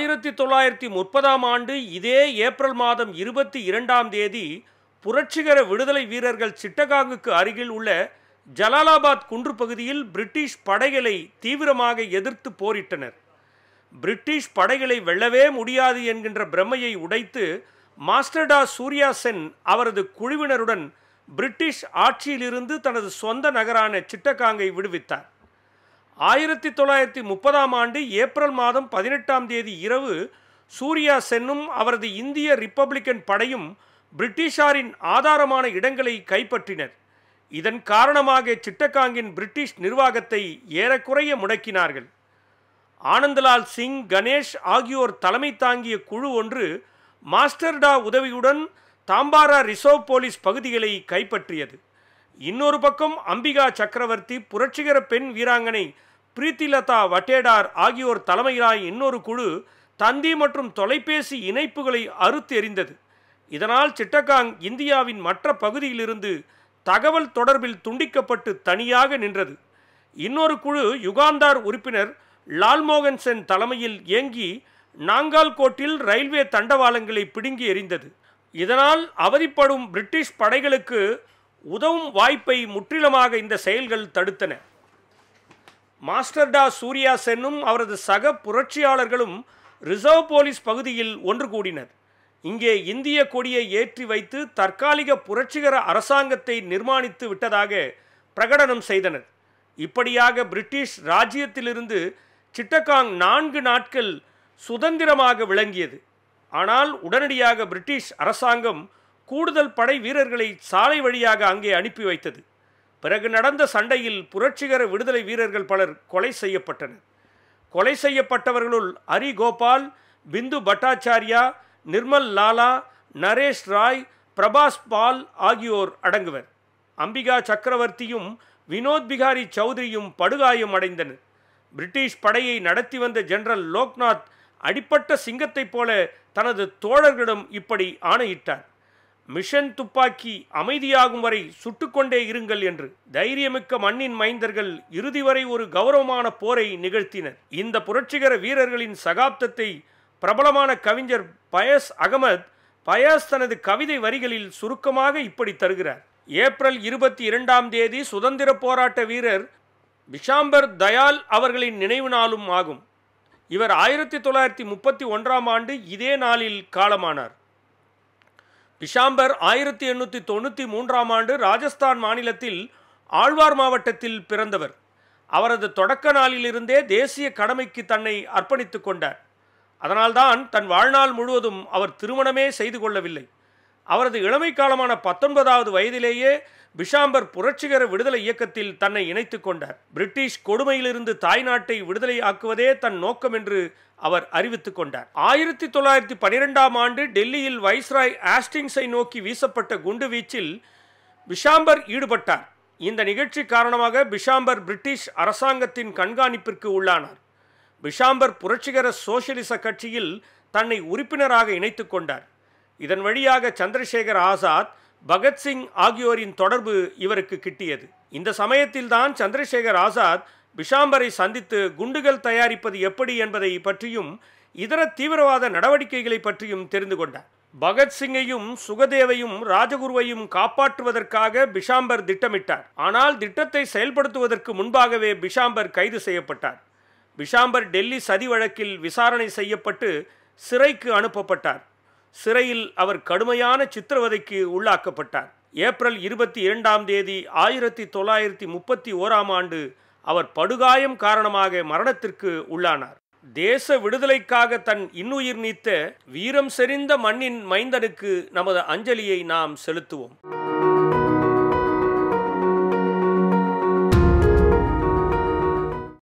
ஆயிரத்தி தொள்ளாயிரத்தி முப்பதாம் ஆண்டு இதே ஏப்ரல் மாதம் இருபத்தி இரண்டாம் தேதி புரட்சிகர விடுதலை வீரர்கள் சிட்டகாங்குக்கு அருகில் உள்ள ஜலாலாபாத் குன்று பகுதியில் பிரிட்டிஷ் படைகளை தீவிரமாக எதிர்த்து போரிட்டனர் பிரிட்டிஷ் படைகளை வெல்லவே முடியாது என்கின்ற பிரமையை உடைத்து மாஸ்டர்டா சூர்யா சென் அவரது குழுவினருடன் பிரிட்டிஷ் ஆட்சியிலிருந்து தனது சொந்த நகரான சிட்டகாங்கை விடுவித்தார் ஆயிரத்தி தொள்ளாயிரத்தி முப்பதாம் ஆண்டு ஏப்ரல் மாதம் பதினெட்டாம் தேதி இரவு சூர்யா சென்னும் அவரது இந்திய ரிப்பப்ளிக்கன் படையும் பிரிட்டிஷாரின் ஆதாரமான இடங்களை கைப்பற்றினர் இதன் காரணமாக சிட்டகாங்கின் பிரிட்டிஷ் நிர்வாகத்தை ஏறக்குறைய முடக்கினார்கள் ஆனந்தலால் சிங் கணேஷ் ஆகியோர் தலைமை தாங்கிய குழு ஒன்று மாஸ்டர்டா உதவியுடன் தாம்பாரா ரிசர்வ் போலீஸ் பகுதிகளை கைப்பற்றியது இன்னொரு பக்கம் அம்பிகா சக்கரவர்த்தி புரட்சிகர பெண் வீராங்கனை பிரீத்திலதா வட்டேடார் ஆகியோர் தலைமையிலாய் இன்னொரு குழு தந்தி மற்றும் தொலைபேசி இணைப்புகளை அறுத்து எறிந்தது இதனால் சிட்டகாங் இந்தியாவின் மற்ற பகுதியிலிருந்து தகவல் தொடர்பில் துண்டிக்கப்பட்டு தனியாக நின்றது இன்னொரு குழு யுகாந்தார் உறுப்பினர் லால்மோகன் சென் தலைமையில் இயங்கி நாங்கால்கோட்டில் ரயில்வே தண்டவாளங்களை பிடுங்கி எறிந்தது இதனால் அவதிப்படும் பிரிட்டிஷ் படைகளுக்கு உதவும் வாய்ப்பை முற்றிலுமாக இந்த செயல்கள் தடுத்தன மாஸ்டர்டா சூர்யா சென்னும் அவரது சக புரட்சியாளர்களும் ரிசர்வ் போலீஸ் பகுதியில் ஒன்று கூடினர் இங்கே இந்திய கொடியை ஏற்றி வைத்து தற்காலிக புரட்சிகர அரசாங்கத்தை நிர்மாணித்து விட்டதாக பிரகடனம் செய்தனர் இப்படியாக பிரிட்டிஷ் ராஜ்யத்திலிருந்து சிட்டகாங் நான்கு நாட்கள் சுதந்திரமாக விளங்கியது ஆனால் உடனடியாக பிரிட்டிஷ் அரசாங்கம் கூடுதல் படை வீரர்களை சாலை வழியாக அங்கே அனுப்பி வைத்தது பிறகு நடந்த சண்டையில் புரட்சிகர விடுதலை வீரர்கள் பலர் கொலை செய்யப்பட்டனர் கொலை செய்யப்பட்டவர்களுள் ஹரி கோபால் பிந்து பட்டாச்சாரியா நிர்மல் லாலா நரேஷ் ராய் பிரபாஸ் பால் ஆகியோர் அடங்குவர் அம்பிகா சக்கரவர்த்தியும் வினோத் பிகாரி சௌத்ரியும் படுகாயம் அடைந்தனர் பிரிட்டிஷ் படையை நடத்தி வந்த ஜெனரல் லோக்நாத் அடிப்பட்ட சிங்கத்தைப் போல தனது தோழர்களிடம் இப்படி ஆணையிட்டார் மிஷன் துப்பாக்கி அமைதியாகும் வரை சுட்டுக்கொண்டே இருங்கள் என்று தைரியமிக்க மண்ணின் மைந்தர்கள் இறுதி வரை ஒரு கௌரவமான போரை நிகழ்த்தினர் இந்த புரட்சிகர வீரர்களின் சகாப்தத்தை பிரபலமான கவிஞர் பயஸ் அகமத் பயஸ் தனது கவிதை வரிகளில் சுருக்கமாக இப்படி தருகிறார் ஏப்ரல் இருபத்தி இரண்டாம் தேதி சுதந்திர போராட்ட வீரர் பிஷாம்பர் தயால் அவர்களின் நினைவு நாளும் ஆகும் இவர் ஆயிரத்தி தொள்ளாயிரத்தி முப்பத்தி ஒன்றாம் ஆண்டு இதே நாளில் காலமானார் பிஷாம்பர் ஆயிரத்தி எண்ணூற்றி தொண்ணூற்றி மூன்றாம் ஆண்டு ராஜஸ்தான் மாநிலத்தில் ஆழ்வார் மாவட்டத்தில் பிறந்தவர் அவரது தொடக்க நாளிலிருந்தே தேசிய கடமைக்கு தன்னை அர்ப்பணித்துக் கொண்டார் அதனால்தான் தன் வாழ்நாள் முழுவதும் அவர் திருமணமே செய்து கொள்ளவில்லை அவரது இளமை காலமான பத்தொன்பதாவது வயதிலேயே பிஷாம்பர் புரட்சிகர விடுதலை இயக்கத்தில் தன்னை இணைத்து கொண்டார் பிரிட்டிஷ் கொடுமையிலிருந்து நாட்டை விடுதலை ஆக்குவதே தன் நோக்கம் என்று அவர் அறிவித்துக் கொண்டார் ஆயிரத்தி தொள்ளாயிரத்தி பனிரெண்டாம் ஆண்டு டெல்லியில் வைஸ்ராய் ஆஸ்டிங்ஸை நோக்கி வீசப்பட்ட குண்டு வீச்சில் பிஷாம்பர் ஈடுபட்டார் இந்த நிகழ்ச்சி காரணமாக பிஷாம்பர் பிரிட்டிஷ் அரசாங்கத்தின் கண்காணிப்பிற்கு உள்ளானார் பிஷாம்பர் புரட்சிகர சோசியலிச கட்சியில் தன்னை உறுப்பினராக இணைத்துக் கொண்டார் இதன் வழியாக சந்திரசேகர் ஆசாத் பகத்சிங் ஆகியோரின் தொடர்பு இவருக்கு கிட்டியது இந்த சமயத்தில்தான் சந்திரசேகர் ஆசாத் பிஷாம்பரை சந்தித்து குண்டுகள் தயாரிப்பது எப்படி என்பதை பற்றியும் இதர தீவிரவாத நடவடிக்கைகளை பற்றியும் தெரிந்து கொண்டார் பகத்சிங்கையும் சுகதேவையும் ராஜகுருவையும் காப்பாற்றுவதற்காக பிஷாம்பர் திட்டமிட்டார் ஆனால் திட்டத்தை செயல்படுத்துவதற்கு முன்பாகவே பிஷாம்பர் கைது செய்யப்பட்டார் பிஷாம்பர் டெல்லி சதி வழக்கில் விசாரணை செய்யப்பட்டு சிறைக்கு அனுப்பப்பட்டார் சிறையில் அவர் கடுமையான சித்திரவதைக்கு உள்ளாக்கப்பட்டார் ஏப்ரல் இருபத்தி இரண்டாம் தேதி ஆயிரத்தி தொள்ளாயிரத்தி முப்பத்தி ஓராம் ஆண்டு அவர் படுகாயம் காரணமாக மரணத்திற்கு உள்ளானார் தேச விடுதலைக்காக தன் இன்னுயிர் நீத்த வீரம் செறிந்த மண்ணின் மைந்தனுக்கு நமது அஞ்சலியை நாம் செலுத்துவோம்